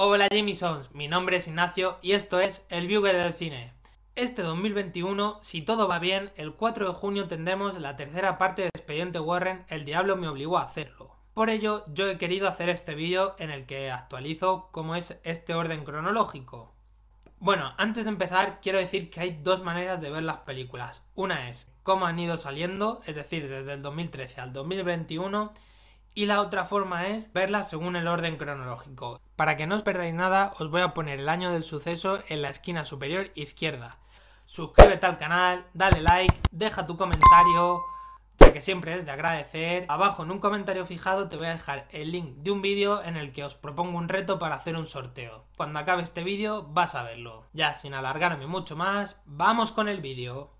Hola Sons, mi nombre es Ignacio y esto es El Viewer del Cine. Este 2021, si todo va bien, el 4 de junio tendremos la tercera parte de Expediente Warren, El Diablo me obligó a hacerlo. Por ello, yo he querido hacer este vídeo en el que actualizo cómo es este orden cronológico. Bueno, antes de empezar, quiero decir que hay dos maneras de ver las películas. Una es cómo han ido saliendo, es decir, desde el 2013 al 2021, y la otra forma es verla según el orden cronológico. Para que no os perdáis nada, os voy a poner el año del suceso en la esquina superior izquierda. Suscríbete al canal, dale like, deja tu comentario, ya que siempre es de agradecer. Abajo en un comentario fijado te voy a dejar el link de un vídeo en el que os propongo un reto para hacer un sorteo. Cuando acabe este vídeo vas a verlo. Ya sin alargarme mucho más, ¡vamos con el vídeo!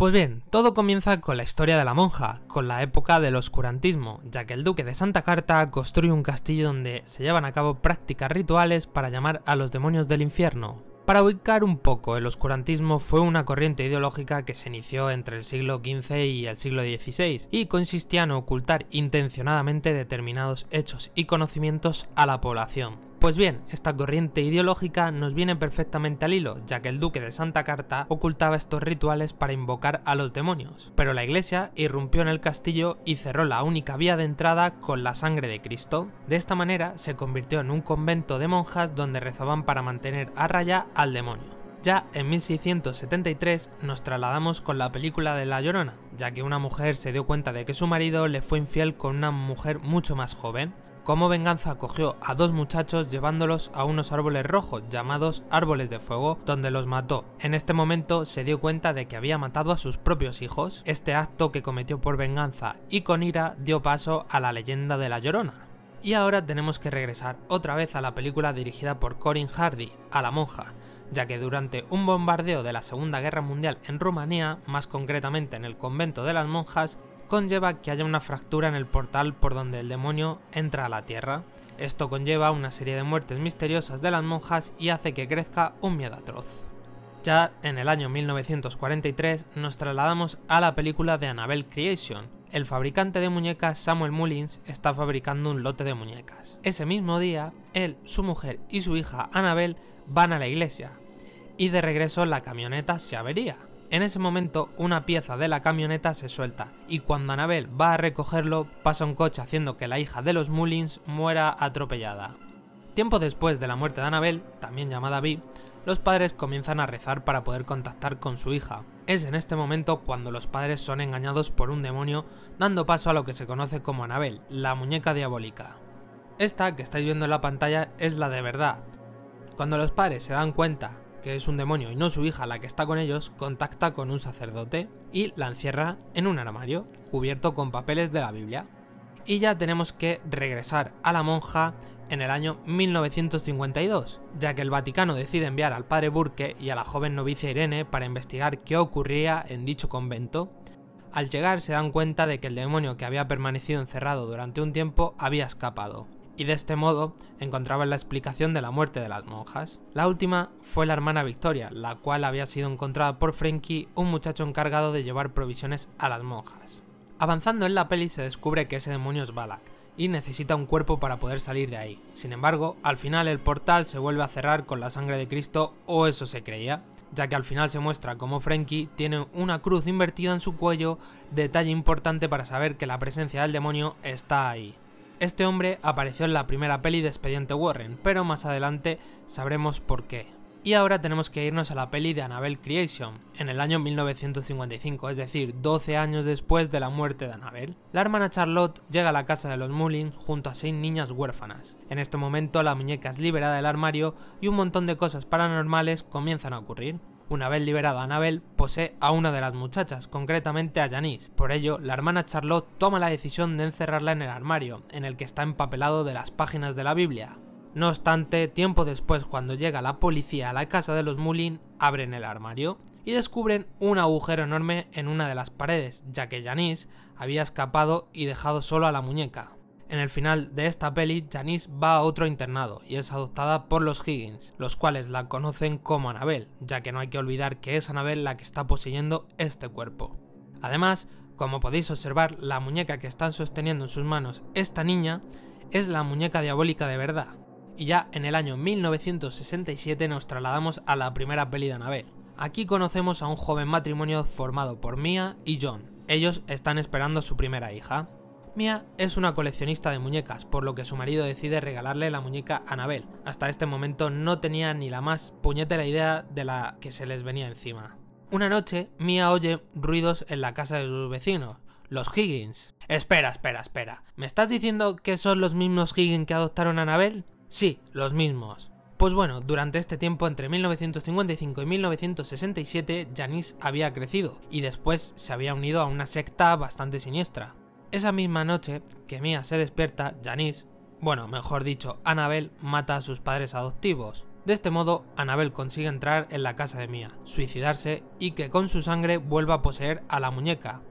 Pues bien, todo comienza con la historia de la monja, con la época del oscurantismo, ya que el duque de Santa Carta construye un castillo donde se llevan a cabo prácticas rituales para llamar a los demonios del infierno. Para ubicar un poco, el oscurantismo fue una corriente ideológica que se inició entre el siglo XV y el siglo XVI, y consistía en ocultar intencionadamente determinados hechos y conocimientos a la población. Pues bien, esta corriente ideológica nos viene perfectamente al hilo, ya que el duque de Santa Carta ocultaba estos rituales para invocar a los demonios, pero la iglesia irrumpió en el castillo y cerró la única vía de entrada con la sangre de Cristo. De esta manera se convirtió en un convento de monjas donde rezaban para mantener a raya al demonio. Ya en 1673 nos trasladamos con la película de La Llorona, ya que una mujer se dio cuenta de que su marido le fue infiel con una mujer mucho más joven. Como venganza cogió a dos muchachos llevándolos a unos árboles rojos llamados árboles de fuego donde los mató. En este momento se dio cuenta de que había matado a sus propios hijos, este acto que cometió por venganza y con ira dio paso a la leyenda de la Llorona. Y ahora tenemos que regresar otra vez a la película dirigida por Corin Hardy, A la monja, ya que durante un bombardeo de la Segunda Guerra Mundial en Rumanía, más concretamente en el convento de las monjas, conlleva que haya una fractura en el portal por donde el demonio entra a la Tierra. Esto conlleva una serie de muertes misteriosas de las monjas y hace que crezca un miedo atroz. Ya en el año 1943 nos trasladamos a la película de Annabelle Creation. El fabricante de muñecas Samuel Mullins está fabricando un lote de muñecas. Ese mismo día, él, su mujer y su hija Annabelle van a la iglesia y de regreso la camioneta se avería. En ese momento, una pieza de la camioneta se suelta, y cuando Anabel va a recogerlo, pasa un coche haciendo que la hija de los Mullins muera atropellada. Tiempo después de la muerte de Anabel, también llamada Vi, los padres comienzan a rezar para poder contactar con su hija. Es en este momento cuando los padres son engañados por un demonio, dando paso a lo que se conoce como Anabel, la muñeca diabólica. Esta que estáis viendo en la pantalla es la de verdad. Cuando los padres se dan cuenta que es un demonio y no su hija la que está con ellos, contacta con un sacerdote y la encierra en un armario cubierto con papeles de la Biblia. Y ya tenemos que regresar a la monja en el año 1952, ya que el Vaticano decide enviar al padre Burke y a la joven novicia Irene para investigar qué ocurría en dicho convento. Al llegar se dan cuenta de que el demonio que había permanecido encerrado durante un tiempo había escapado y de este modo encontraban la explicación de la muerte de las monjas. La última fue la hermana Victoria, la cual había sido encontrada por Frankie, un muchacho encargado de llevar provisiones a las monjas. Avanzando en la peli se descubre que ese demonio es Balak, y necesita un cuerpo para poder salir de ahí. Sin embargo, al final el portal se vuelve a cerrar con la sangre de Cristo, o eso se creía, ya que al final se muestra como Frankie tiene una cruz invertida en su cuello, detalle importante para saber que la presencia del demonio está ahí. Este hombre apareció en la primera peli de Expediente Warren, pero más adelante sabremos por qué. Y ahora tenemos que irnos a la peli de Annabelle Creation, en el año 1955, es decir, 12 años después de la muerte de Annabelle. La hermana Charlotte llega a la casa de los Mullins junto a seis niñas huérfanas. En este momento la muñeca es liberada del armario y un montón de cosas paranormales comienzan a ocurrir. Una vez liberada Anabel posee a una de las muchachas, concretamente a Janice. Por ello, la hermana Charlotte toma la decisión de encerrarla en el armario, en el que está empapelado de las páginas de la Biblia. No obstante, tiempo después cuando llega la policía a la casa de los Mullin, abren el armario y descubren un agujero enorme en una de las paredes, ya que Janice había escapado y dejado solo a la muñeca. En el final de esta peli, Janice va a otro internado y es adoptada por los Higgins, los cuales la conocen como Anabel, ya que no hay que olvidar que es Anabel la que está poseyendo este cuerpo. Además, como podéis observar, la muñeca que están sosteniendo en sus manos esta niña es la muñeca diabólica de verdad. Y ya en el año 1967 nos trasladamos a la primera peli de Anabel. Aquí conocemos a un joven matrimonio formado por Mia y John. Ellos están esperando su primera hija, Mia es una coleccionista de muñecas, por lo que su marido decide regalarle la muñeca Anabel. Hasta este momento no tenía ni la más puñetera idea de la que se les venía encima. Una noche, Mia oye ruidos en la casa de sus vecinos, los Higgins. Espera, espera, espera. ¿Me estás diciendo que son los mismos Higgins que adoptaron a Anabel? Sí, los mismos. Pues bueno, durante este tiempo, entre 1955 y 1967, Janice había crecido y después se había unido a una secta bastante siniestra. Esa misma noche que Mia se despierta, Janice, bueno, mejor dicho, Annabel mata a sus padres adoptivos. De este modo, Annabel consigue entrar en la casa de Mia, suicidarse y que con su sangre vuelva a poseer a la muñeca.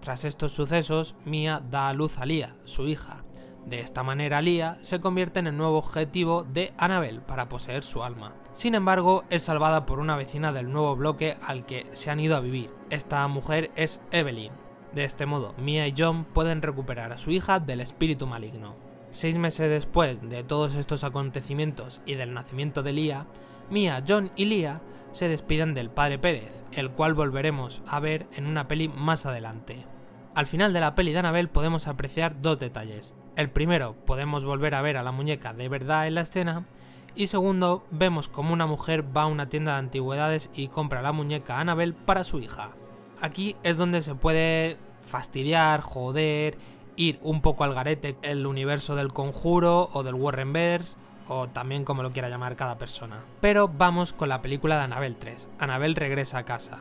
Tras estos sucesos, Mia da a luz a Lia, su hija. De esta manera, Lia se convierte en el nuevo objetivo de Annabel para poseer su alma. Sin embargo, es salvada por una vecina del nuevo bloque al que se han ido a vivir. Esta mujer es Evelyn, de este modo, Mia y John pueden recuperar a su hija del espíritu maligno. Seis meses después de todos estos acontecimientos y del nacimiento de Lia, Mia, John y Lia se despiden del padre Pérez, el cual volveremos a ver en una peli más adelante. Al final de la peli de Annabelle podemos apreciar dos detalles. El primero, podemos volver a ver a la muñeca de verdad en la escena, y segundo, vemos como una mujer va a una tienda de antigüedades y compra la muñeca Annabelle para su hija aquí es donde se puede fastidiar, joder, ir un poco al garete el universo del conjuro o del Warrenverse o también como lo quiera llamar cada persona. Pero vamos con la película de Anabel 3. Anabel regresa a casa.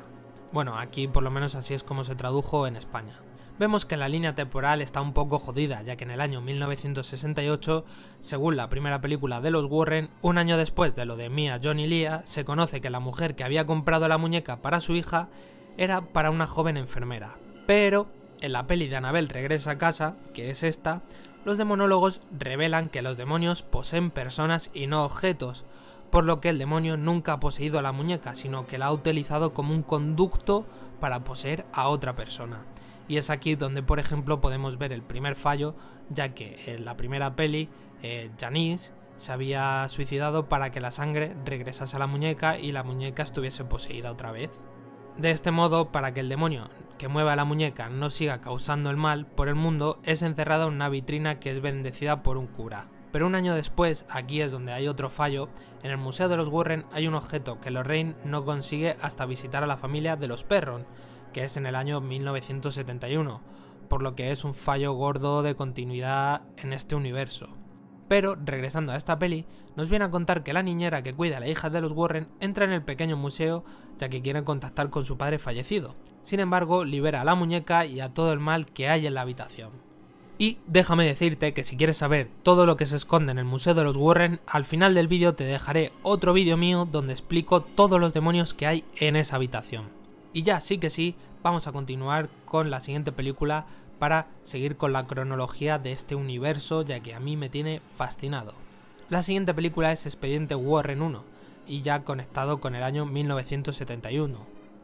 Bueno, aquí por lo menos así es como se tradujo en España. Vemos que la línea temporal está un poco jodida, ya que en el año 1968, según la primera película de los Warren, un año después de lo de Mia, John y Leah, se conoce que la mujer que había comprado la muñeca para su hija era para una joven enfermera. Pero en la peli de Anabel regresa a casa, que es esta, los demonólogos revelan que los demonios poseen personas y no objetos, por lo que el demonio nunca ha poseído a la muñeca, sino que la ha utilizado como un conducto para poseer a otra persona. Y es aquí donde, por ejemplo, podemos ver el primer fallo, ya que en la primera peli, eh, Janice se había suicidado para que la sangre regresase a la muñeca y la muñeca estuviese poseída otra vez. De este modo, para que el demonio que mueva la muñeca no siga causando el mal por el mundo, es encerrada en una vitrina que es bendecida por un cura. Pero un año después, aquí es donde hay otro fallo, en el Museo de los Warren hay un objeto que Lorraine no consigue hasta visitar a la familia de los Perron, que es en el año 1971, por lo que es un fallo gordo de continuidad en este universo. Pero, regresando a esta peli, nos viene a contar que la niñera que cuida a la hija de los Warren entra en el pequeño museo ya que quieren contactar con su padre fallecido. Sin embargo, libera a la muñeca y a todo el mal que hay en la habitación. Y déjame decirte que si quieres saber todo lo que se esconde en el Museo de los Warren, al final del vídeo te dejaré otro vídeo mío donde explico todos los demonios que hay en esa habitación. Y ya sí que sí, vamos a continuar con la siguiente película para seguir con la cronología de este universo, ya que a mí me tiene fascinado. La siguiente película es Expediente Warren 1, y ya conectado con el año 1971.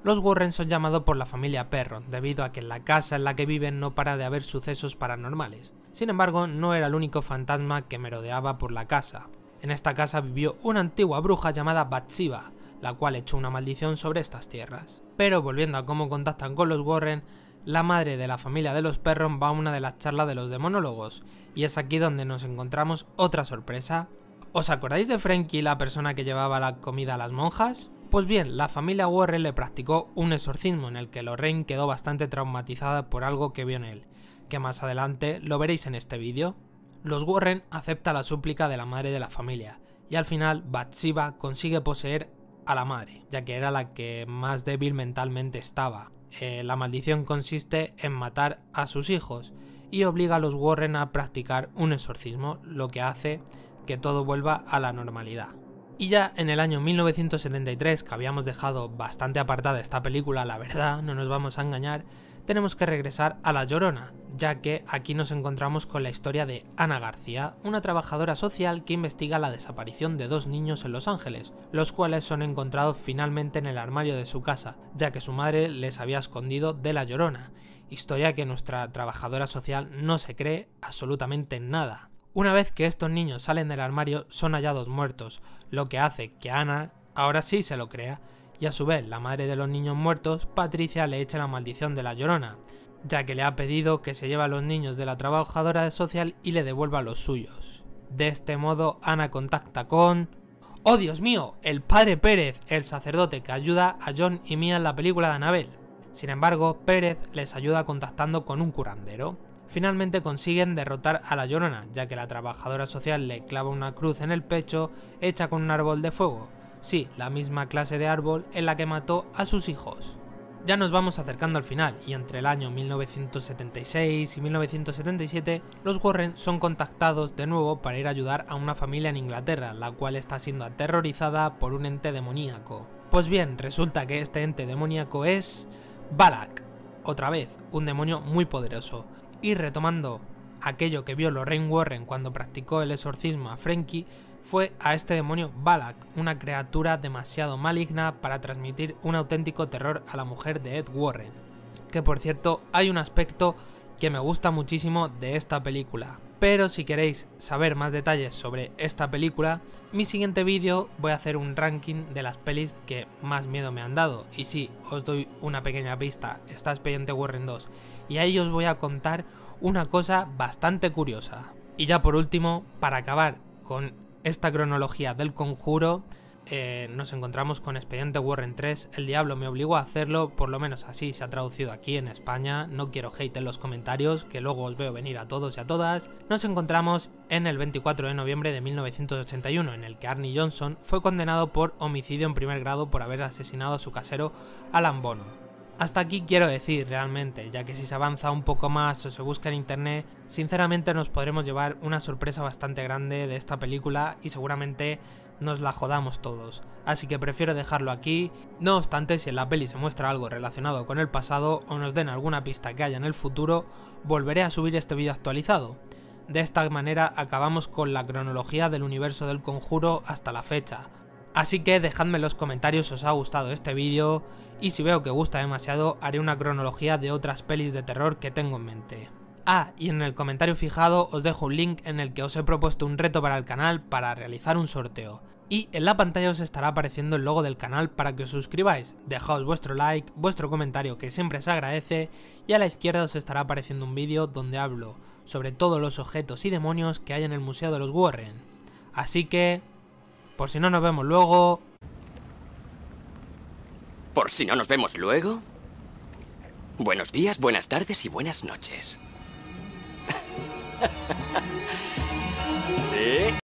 Los Warren son llamados por la familia Perron, debido a que en la casa en la que viven no para de haber sucesos paranormales. Sin embargo, no era el único fantasma que merodeaba por la casa. En esta casa vivió una antigua bruja llamada Batshiva, la cual echó una maldición sobre estas tierras. Pero volviendo a cómo contactan con los Warren, la madre de la familia de los perros va a una de las charlas de los demonólogos, y es aquí donde nos encontramos otra sorpresa. ¿Os acordáis de Frankie, la persona que llevaba la comida a las monjas? Pues bien, la familia Warren le practicó un exorcismo en el que Lorraine quedó bastante traumatizada por algo que vio en él, que más adelante lo veréis en este vídeo. Los Warren acepta la súplica de la madre de la familia, y al final Bathsheba consigue poseer a la madre, ya que era la que más débil mentalmente estaba. Eh, la maldición consiste en matar a sus hijos y obliga a los Warren a practicar un exorcismo, lo que hace que todo vuelva a la normalidad. Y ya en el año 1973, que habíamos dejado bastante apartada esta película, la verdad, no nos vamos a engañar, tenemos que regresar a La Llorona, ya que aquí nos encontramos con la historia de Ana García, una trabajadora social que investiga la desaparición de dos niños en Los Ángeles, los cuales son encontrados finalmente en el armario de su casa, ya que su madre les había escondido de La Llorona, historia que nuestra trabajadora social no se cree absolutamente nada. Una vez que estos niños salen del armario son hallados muertos, lo que hace que Ana ahora sí se lo crea, y a su vez la madre de los niños muertos, Patricia le echa la maldición de la llorona, ya que le ha pedido que se lleve a los niños de la trabajadora social y le devuelva los suyos. De este modo, Ana contacta con... ¡Oh Dios mío! El padre Pérez, el sacerdote que ayuda a John y Mia en la película de Anabel. Sin embargo, Pérez les ayuda contactando con un curandero. Finalmente consiguen derrotar a la Llorona, ya que la trabajadora social le clava una cruz en el pecho hecha con un árbol de fuego, sí, la misma clase de árbol en la que mató a sus hijos. Ya nos vamos acercando al final, y entre el año 1976 y 1977, los Warren son contactados de nuevo para ir a ayudar a una familia en Inglaterra, la cual está siendo aterrorizada por un ente demoníaco. Pues bien, resulta que este ente demoníaco es... Balak. Otra vez, un demonio muy poderoso. Y retomando aquello que vio Lorraine Warren cuando practicó el exorcismo a Frankie, fue a este demonio Balak, una criatura demasiado maligna para transmitir un auténtico terror a la mujer de Ed Warren. Que por cierto, hay un aspecto que me gusta muchísimo de esta película. Pero si queréis saber más detalles sobre esta película, mi siguiente vídeo voy a hacer un ranking de las pelis que más miedo me han dado. Y sí, os doy una pequeña pista, está Expediente Warren 2. Y ahí os voy a contar una cosa bastante curiosa. Y ya por último, para acabar con esta cronología del conjuro, eh, nos encontramos con Expediente Warren 3, El Diablo me obligó a hacerlo, por lo menos así se ha traducido aquí en España, no quiero hate en los comentarios, que luego os veo venir a todos y a todas. Nos encontramos en el 24 de noviembre de 1981, en el que Arnie Johnson fue condenado por homicidio en primer grado por haber asesinado a su casero Alan Bono. Hasta aquí quiero decir realmente, ya que si se avanza un poco más o se busca en internet, sinceramente nos podremos llevar una sorpresa bastante grande de esta película y seguramente nos la jodamos todos. Así que prefiero dejarlo aquí, no obstante si en la peli se muestra algo relacionado con el pasado o nos den alguna pista que haya en el futuro, volveré a subir este vídeo actualizado. De esta manera acabamos con la cronología del universo del conjuro hasta la fecha, Así que dejadme en los comentarios si os ha gustado este vídeo y si veo que gusta demasiado haré una cronología de otras pelis de terror que tengo en mente. Ah, y en el comentario fijado os dejo un link en el que os he propuesto un reto para el canal para realizar un sorteo. Y en la pantalla os estará apareciendo el logo del canal para que os suscribáis, dejaos vuestro like, vuestro comentario que siempre se agradece y a la izquierda os estará apareciendo un vídeo donde hablo sobre todos los objetos y demonios que hay en el Museo de los Warren. Así que, por si no nos vemos luego... ¿Por si no nos vemos luego? Buenos días, buenas tardes y buenas noches. ¿Eh?